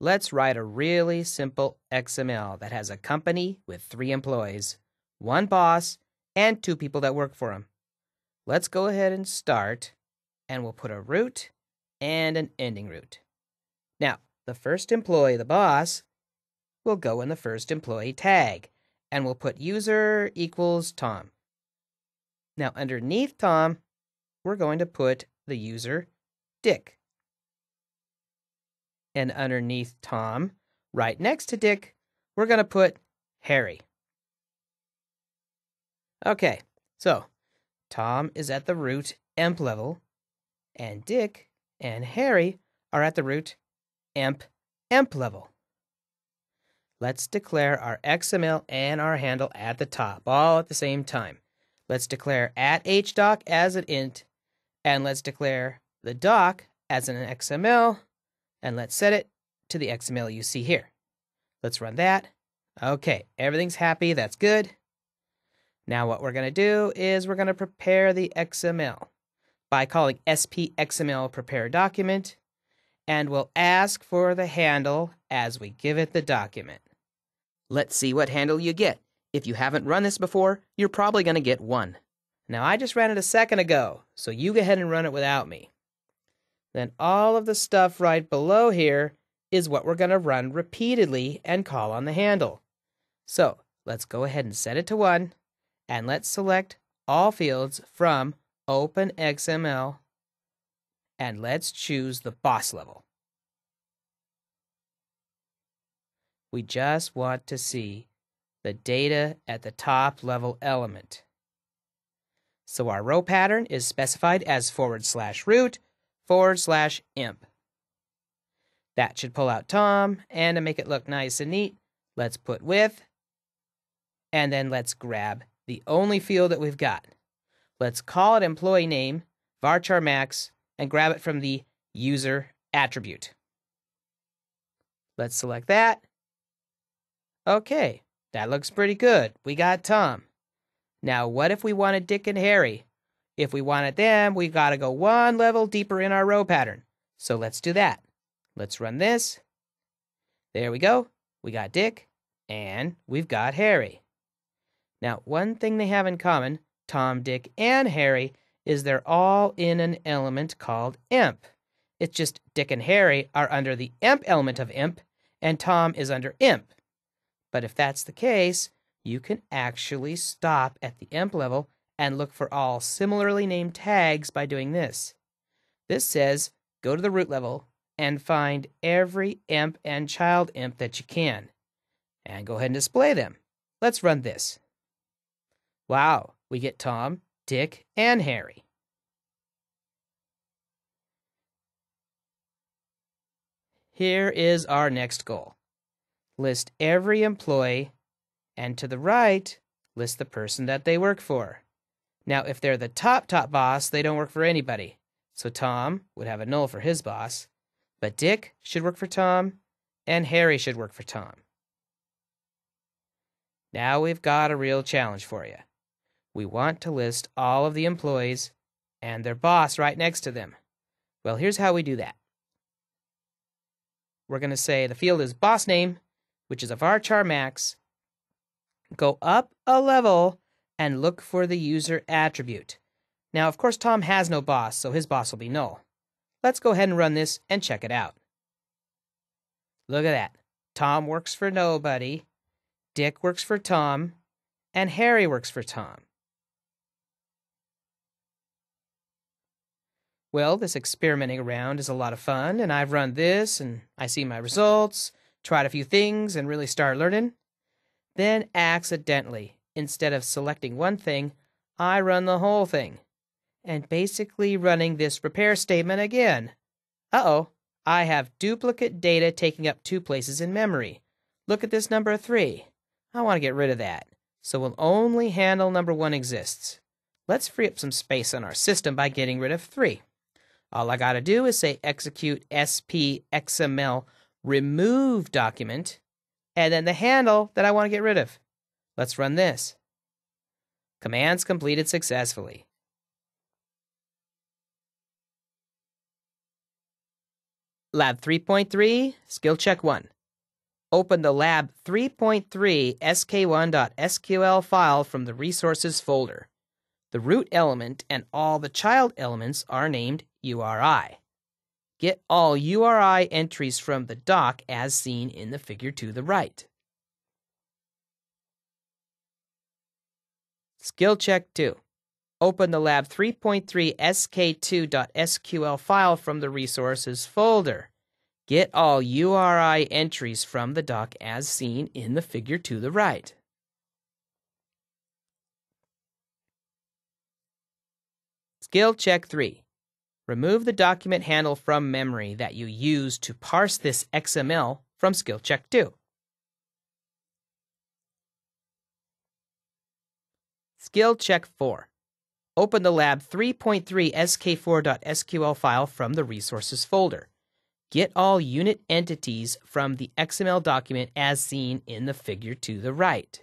Let's write a really simple XML that has a company with three employees, one boss, and two people that work for him. Let's go ahead and start, and we'll put a root and an ending root. Now, the first employee, the boss, will go in the first employee tag, and we'll put user equals Tom. Now, underneath Tom, we're going to put the user Dick and underneath Tom, right next to Dick, we're going to put Harry. Okay, so Tom is at the root amp level, and Dick and Harry are at the root amp amp level. Let's declare our XML and our handle at the top, all at the same time. Let's declare at hdoc as an int, and let's declare the doc as an XML and let's set it to the XML you see here. Let's run that. Okay, everything's happy, that's good. Now what we're gonna do is we're gonna prepare the XML by calling spxml prepare document, and we'll ask for the handle as we give it the document. Let's see what handle you get. If you haven't run this before, you're probably gonna get one. Now I just ran it a second ago, so you go ahead and run it without me. Then all of the stuff right below here is what we're going to run repeatedly and call on the handle. So let's go ahead and set it to 1, and let's select all fields from OpenXML, and let's choose the boss level. We just want to see the data at the top level element. So our row pattern is specified as forward slash root, forward slash imp. That should pull out Tom, and to make it look nice and neat, let's put with, and then let's grab the only field that we've got. Let's call it employee name, varchar max, and grab it from the user attribute. Let's select that. Okay, that looks pretty good. We got Tom. Now, what if we wanted Dick and Harry? If we wanted them, we got to go one level deeper in our row pattern. So let's do that. Let's run this. There we go. We got Dick and we've got Harry. Now, one thing they have in common, Tom, Dick, and Harry, is they're all in an element called imp. It's just Dick and Harry are under the imp element of imp, and Tom is under imp. But if that's the case, you can actually stop at the imp level and look for all similarly named tags by doing this. This says go to the root level and find every imp and child imp that you can, and go ahead and display them. Let's run this. Wow, we get Tom, Dick, and Harry. Here is our next goal. List every employee, and to the right, list the person that they work for. Now, if they're the top, top boss, they don't work for anybody. So Tom would have a null for his boss, but Dick should work for Tom, and Harry should work for Tom. Now we've got a real challenge for you. We want to list all of the employees and their boss right next to them. Well, here's how we do that. We're going to say the field is boss name, which is a varchar max. Go up a level and look for the user attribute. Now, of course, Tom has no boss, so his boss will be null. Let's go ahead and run this and check it out. Look at that. Tom works for nobody, Dick works for Tom, and Harry works for Tom. Well, this experimenting around is a lot of fun, and I've run this, and I see my results, tried a few things, and really start learning. Then accidentally, Instead of selecting one thing, I run the whole thing. And basically running this repair statement again. Uh-oh, I have duplicate data taking up two places in memory. Look at this number 3. I want to get rid of that, so we'll only handle number 1 exists. Let's free up some space on our system by getting rid of 3. All I got to do is say execute spxml remove document, and then the handle that I want to get rid of. Let's run this. Commands completed successfully. Lab 3.3, Skill Check 1. Open the Lab 3.3 SK1.SQL file from the Resources folder. The root element and all the child elements are named URI. Get all URI entries from the doc as seen in the figure to the right. Skill check 2. Open the Lab 3.3 SK2.SQL file from the Resources folder. Get all URI entries from the doc as seen in the figure to the right. Skill check 3. Remove the document handle from memory that you used to parse this XML from skill check 2. Skill check 4. Open the lab 3.3 sk4.sql file from the resources folder. Get all unit entities from the XML document as seen in the figure to the right.